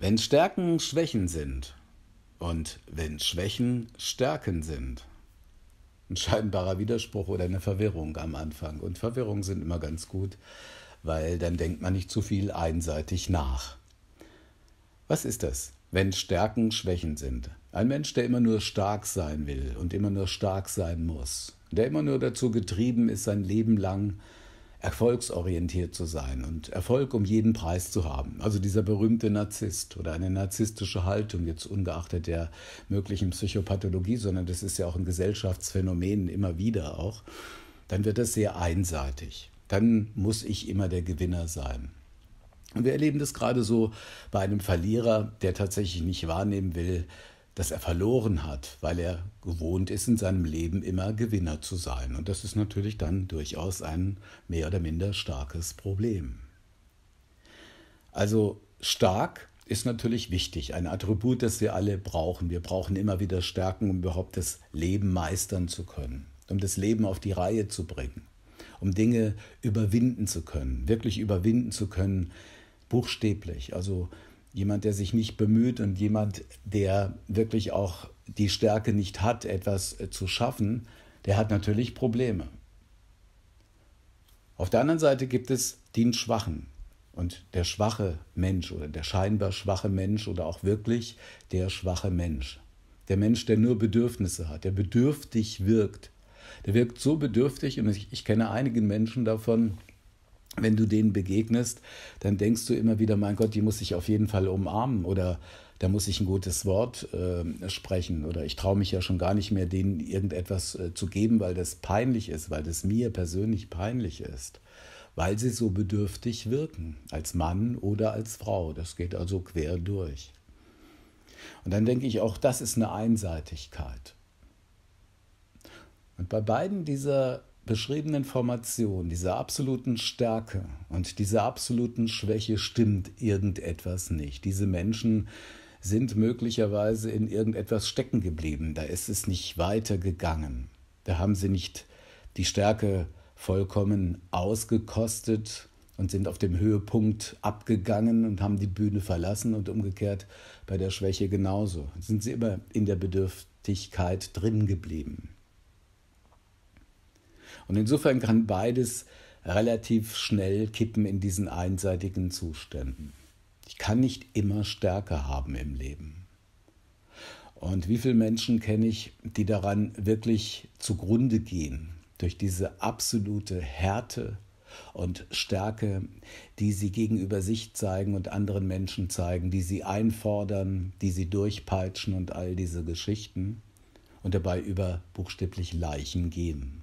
Wenn Stärken Schwächen sind und wenn Schwächen Stärken sind. Ein scheinbarer Widerspruch oder eine Verwirrung am Anfang. Und Verwirrungen sind immer ganz gut, weil dann denkt man nicht zu viel einseitig nach. Was ist das, wenn Stärken Schwächen sind? Ein Mensch, der immer nur stark sein will und immer nur stark sein muss, der immer nur dazu getrieben ist, sein Leben lang erfolgsorientiert zu sein und Erfolg um jeden Preis zu haben. Also dieser berühmte Narzisst oder eine narzisstische Haltung, jetzt ungeachtet der möglichen Psychopathologie, sondern das ist ja auch ein Gesellschaftsphänomen immer wieder auch, dann wird das sehr einseitig. Dann muss ich immer der Gewinner sein. Und wir erleben das gerade so bei einem Verlierer, der tatsächlich nicht wahrnehmen will, dass er verloren hat, weil er gewohnt ist, in seinem Leben immer Gewinner zu sein. Und das ist natürlich dann durchaus ein mehr oder minder starkes Problem. Also stark ist natürlich wichtig, ein Attribut, das wir alle brauchen. Wir brauchen immer wieder Stärken, um überhaupt das Leben meistern zu können, um das Leben auf die Reihe zu bringen, um Dinge überwinden zu können, wirklich überwinden zu können, buchstäblich. Also jemand, der sich nicht bemüht und jemand, der wirklich auch die Stärke nicht hat, etwas äh, zu schaffen, der hat natürlich Probleme. Auf der anderen Seite gibt es den Schwachen. Und der schwache Mensch oder der scheinbar schwache Mensch oder auch wirklich der schwache Mensch. Der Mensch, der nur Bedürfnisse hat, der bedürftig wirkt. Der wirkt so bedürftig und ich, ich kenne einigen Menschen davon, wenn du denen begegnest, dann denkst du immer wieder, mein Gott, die muss ich auf jeden Fall umarmen oder da muss ich ein gutes Wort äh, sprechen oder ich traue mich ja schon gar nicht mehr, denen irgendetwas äh, zu geben, weil das peinlich ist, weil das mir persönlich peinlich ist, weil sie so bedürftig wirken, als Mann oder als Frau. Das geht also quer durch. Und dann denke ich auch, das ist eine Einseitigkeit. Und bei beiden dieser beschriebenen Formation, dieser absoluten Stärke und dieser absoluten Schwäche stimmt irgendetwas nicht. Diese Menschen sind möglicherweise in irgendetwas stecken geblieben. Da ist es nicht weitergegangen. Da haben sie nicht die Stärke vollkommen ausgekostet und sind auf dem Höhepunkt abgegangen und haben die Bühne verlassen und umgekehrt bei der Schwäche genauso. Sind sie immer in der Bedürftigkeit drin geblieben. Und insofern kann beides relativ schnell kippen in diesen einseitigen Zuständen. Ich kann nicht immer Stärke haben im Leben. Und wie viele Menschen kenne ich, die daran wirklich zugrunde gehen, durch diese absolute Härte und Stärke, die sie gegenüber sich zeigen und anderen Menschen zeigen, die sie einfordern, die sie durchpeitschen und all diese Geschichten und dabei über buchstäblich Leichen gehen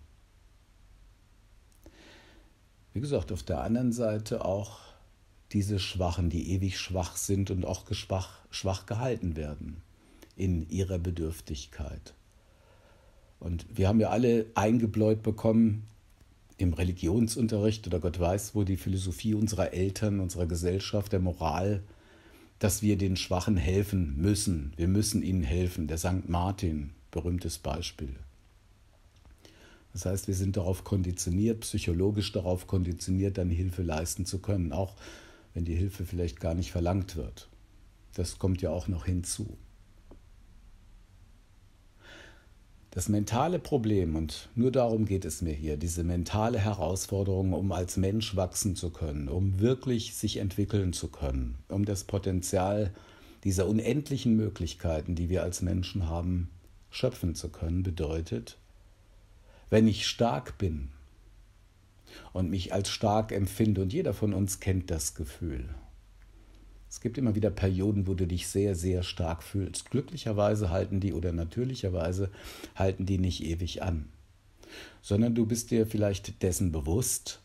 wie gesagt, auf der anderen Seite auch diese Schwachen, die ewig schwach sind und auch geschwach, schwach gehalten werden in ihrer Bedürftigkeit. Und wir haben ja alle eingebläut bekommen im Religionsunterricht oder Gott weiß wo die Philosophie unserer Eltern, unserer Gesellschaft, der Moral, dass wir den Schwachen helfen müssen. Wir müssen ihnen helfen. Der St. Martin, berühmtes Beispiel. Das heißt, wir sind darauf konditioniert, psychologisch darauf konditioniert, dann Hilfe leisten zu können, auch wenn die Hilfe vielleicht gar nicht verlangt wird. Das kommt ja auch noch hinzu. Das mentale Problem, und nur darum geht es mir hier, diese mentale Herausforderung, um als Mensch wachsen zu können, um wirklich sich entwickeln zu können, um das Potenzial dieser unendlichen Möglichkeiten, die wir als Menschen haben, schöpfen zu können, bedeutet, wenn ich stark bin und mich als stark empfinde, und jeder von uns kennt das Gefühl, es gibt immer wieder Perioden, wo du dich sehr, sehr stark fühlst. Glücklicherweise halten die oder natürlicherweise halten die nicht ewig an, sondern du bist dir vielleicht dessen bewusst,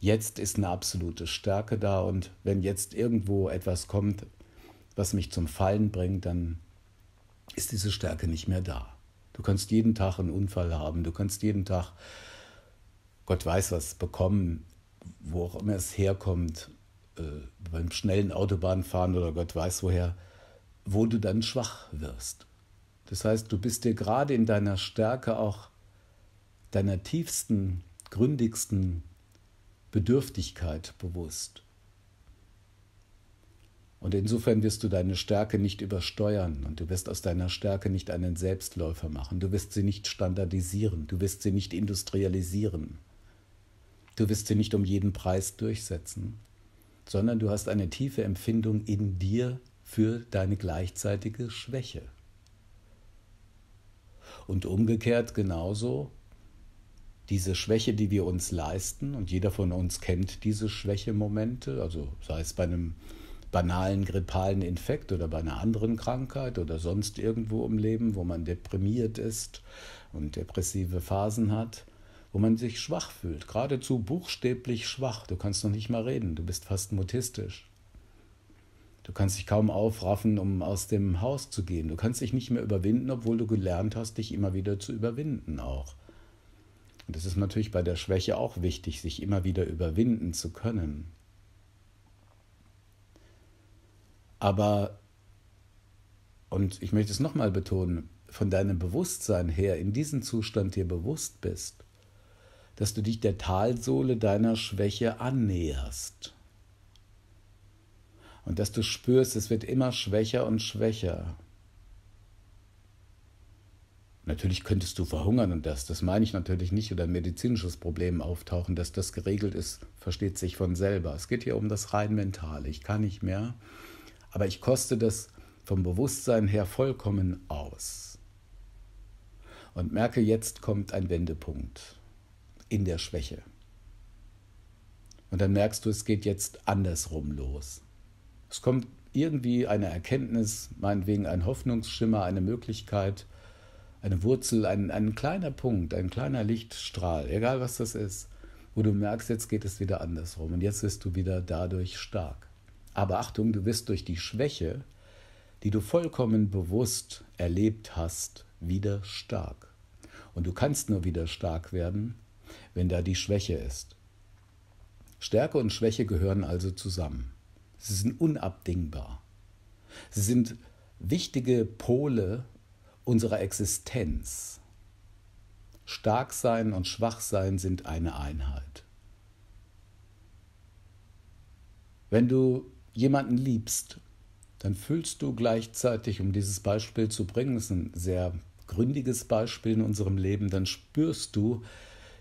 jetzt ist eine absolute Stärke da und wenn jetzt irgendwo etwas kommt, was mich zum Fallen bringt, dann ist diese Stärke nicht mehr da. Du kannst jeden Tag einen Unfall haben, du kannst jeden Tag, Gott weiß was, bekommen, wo auch immer es herkommt, äh, beim schnellen Autobahnfahren oder Gott weiß woher, wo du dann schwach wirst. Das heißt, du bist dir gerade in deiner Stärke auch deiner tiefsten, gründigsten Bedürftigkeit bewusst. Und insofern wirst du deine Stärke nicht übersteuern und du wirst aus deiner Stärke nicht einen Selbstläufer machen. Du wirst sie nicht standardisieren, du wirst sie nicht industrialisieren. Du wirst sie nicht um jeden Preis durchsetzen, sondern du hast eine tiefe Empfindung in dir für deine gleichzeitige Schwäche. Und umgekehrt genauso, diese Schwäche, die wir uns leisten, und jeder von uns kennt diese Schwächemomente, also sei es bei einem banalen grippalen Infekt oder bei einer anderen Krankheit oder sonst irgendwo im Leben, wo man deprimiert ist und depressive Phasen hat, wo man sich schwach fühlt, geradezu buchstäblich schwach. Du kannst noch nicht mal reden, du bist fast mutistisch. Du kannst dich kaum aufraffen, um aus dem Haus zu gehen. Du kannst dich nicht mehr überwinden, obwohl du gelernt hast, dich immer wieder zu überwinden auch. Und es ist natürlich bei der Schwäche auch wichtig, sich immer wieder überwinden zu können. Aber, und ich möchte es nochmal betonen, von deinem Bewusstsein her in diesem Zustand dir bewusst bist, dass du dich der Talsohle deiner Schwäche annäherst. Und dass du spürst, es wird immer schwächer und schwächer. Natürlich könntest du verhungern und das, das meine ich natürlich nicht, oder ein medizinisches Problem auftauchen, dass das geregelt ist, versteht sich von selber. Es geht hier um das rein mentale. Ich kann nicht mehr, aber ich koste das vom Bewusstsein her vollkommen aus. Und merke, jetzt kommt ein Wendepunkt in der Schwäche. Und dann merkst du, es geht jetzt andersrum los. Es kommt irgendwie eine Erkenntnis, meinetwegen ein Hoffnungsschimmer, eine Möglichkeit, eine Wurzel, ein, ein kleiner Punkt, ein kleiner Lichtstrahl, egal was das ist, wo du merkst, jetzt geht es wieder andersrum und jetzt wirst du wieder dadurch stark. Aber Achtung, du wirst durch die Schwäche, die du vollkommen bewusst erlebt hast, wieder stark. Und du kannst nur wieder stark werden, wenn da die Schwäche ist. Stärke und Schwäche gehören also zusammen. Sie sind unabdingbar. Sie sind wichtige Pole unserer Existenz. Starksein und Schwachsein sind eine Einheit. Wenn du jemanden liebst, dann fühlst du gleichzeitig, um dieses Beispiel zu bringen, das ist ein sehr gründiges Beispiel in unserem Leben, dann spürst du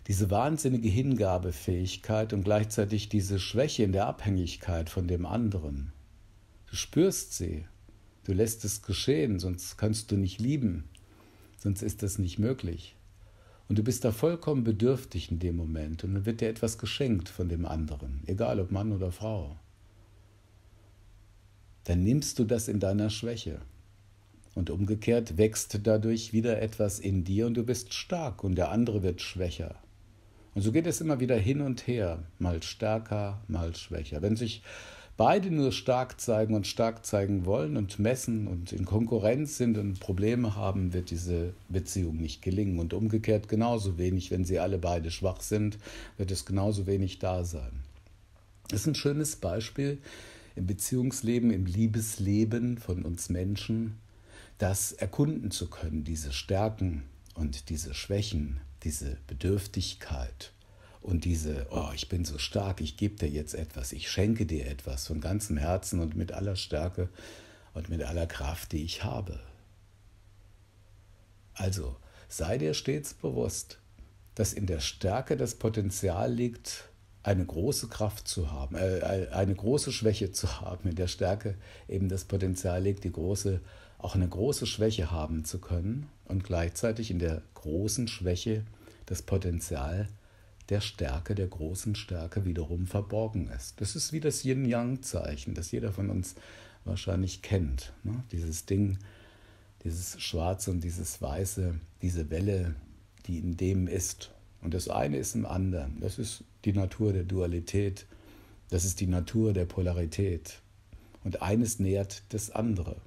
diese wahnsinnige Hingabefähigkeit und gleichzeitig diese Schwäche in der Abhängigkeit von dem anderen. Du spürst sie, du lässt es geschehen, sonst kannst du nicht lieben, sonst ist das nicht möglich. Und du bist da vollkommen bedürftig in dem Moment und dann wird dir etwas geschenkt von dem anderen, egal ob Mann oder Frau dann nimmst du das in deiner Schwäche. Und umgekehrt wächst dadurch wieder etwas in dir und du bist stark und der andere wird schwächer. Und so geht es immer wieder hin und her, mal stärker, mal schwächer. Wenn sich beide nur stark zeigen und stark zeigen wollen und messen und in Konkurrenz sind und Probleme haben, wird diese Beziehung nicht gelingen. Und umgekehrt genauso wenig, wenn sie alle beide schwach sind, wird es genauso wenig da sein. Das ist ein schönes Beispiel im Beziehungsleben, im Liebesleben von uns Menschen, das erkunden zu können, diese Stärken und diese Schwächen, diese Bedürftigkeit und diese, oh, ich bin so stark, ich gebe dir jetzt etwas, ich schenke dir etwas von ganzem Herzen und mit aller Stärke und mit aller Kraft, die ich habe. Also sei dir stets bewusst, dass in der Stärke das Potenzial liegt, eine große Kraft zu haben, äh, äh, eine große Schwäche zu haben, in der Stärke eben das Potenzial liegt, die große, auch eine große Schwäche haben zu können und gleichzeitig in der großen Schwäche das Potenzial der Stärke, der großen Stärke wiederum verborgen ist. Das ist wie das Yin-Yang-Zeichen, das jeder von uns wahrscheinlich kennt. Ne? Dieses Ding, dieses Schwarze und dieses Weiße, diese Welle, die in dem ist und das eine ist im anderen. Das ist die Natur der Dualität. Das ist die Natur der Polarität. Und eines nährt das andere.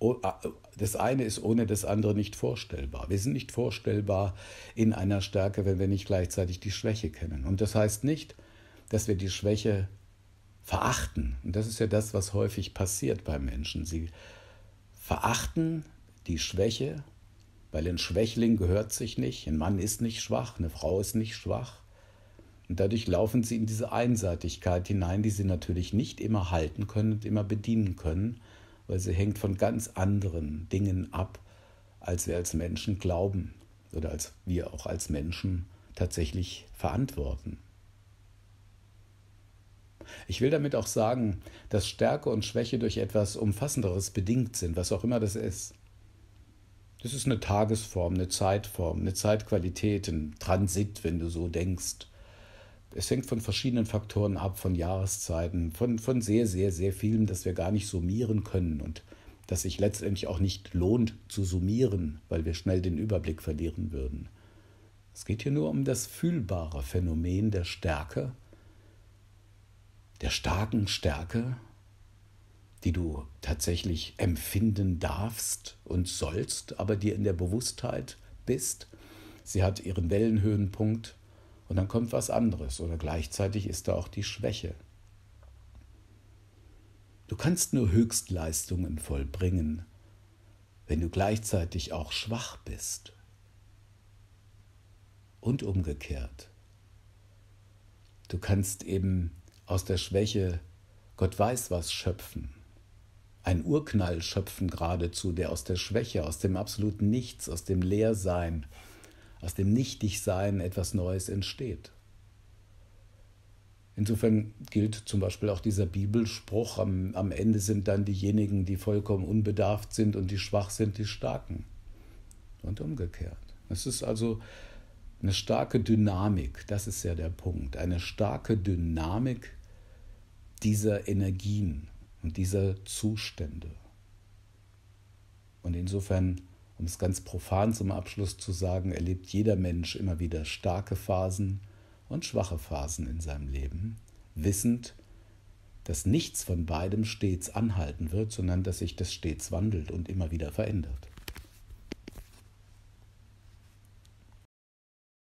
Oh, ah, das eine ist ohne das andere nicht vorstellbar. Wir sind nicht vorstellbar in einer Stärke, wenn wir nicht gleichzeitig die Schwäche kennen. Und das heißt nicht, dass wir die Schwäche verachten. Und das ist ja das, was häufig passiert bei Menschen. Sie verachten die Schwäche weil ein Schwächling gehört sich nicht, ein Mann ist nicht schwach, eine Frau ist nicht schwach. Und dadurch laufen sie in diese Einseitigkeit hinein, die sie natürlich nicht immer halten können und immer bedienen können, weil sie hängt von ganz anderen Dingen ab, als wir als Menschen glauben oder als wir auch als Menschen tatsächlich verantworten. Ich will damit auch sagen, dass Stärke und Schwäche durch etwas Umfassenderes bedingt sind, was auch immer das ist. Das ist eine Tagesform, eine Zeitform, eine Zeitqualität, ein Transit, wenn du so denkst. Es hängt von verschiedenen Faktoren ab, von Jahreszeiten, von, von sehr, sehr, sehr vielen, das wir gar nicht summieren können und das sich letztendlich auch nicht lohnt zu summieren, weil wir schnell den Überblick verlieren würden. Es geht hier nur um das fühlbare Phänomen der Stärke, der starken Stärke die du tatsächlich empfinden darfst und sollst, aber dir in der Bewusstheit bist. Sie hat ihren Wellenhöhenpunkt und dann kommt was anderes oder gleichzeitig ist da auch die Schwäche. Du kannst nur Höchstleistungen vollbringen, wenn du gleichzeitig auch schwach bist. Und umgekehrt. Du kannst eben aus der Schwäche Gott weiß was schöpfen. Ein Urknall schöpfen geradezu, der aus der Schwäche, aus dem absoluten Nichts, aus dem Leersein, aus dem Nichtigsein etwas Neues entsteht. Insofern gilt zum Beispiel auch dieser Bibelspruch, am, am Ende sind dann diejenigen, die vollkommen unbedarft sind und die schwach sind, die starken. Und umgekehrt. Es ist also eine starke Dynamik, das ist ja der Punkt, eine starke Dynamik dieser Energien, und dieser Zustände. Und insofern, um es ganz profan zum Abschluss zu sagen, erlebt jeder Mensch immer wieder starke Phasen und schwache Phasen in seinem Leben, wissend, dass nichts von beidem stets anhalten wird, sondern dass sich das stets wandelt und immer wieder verändert.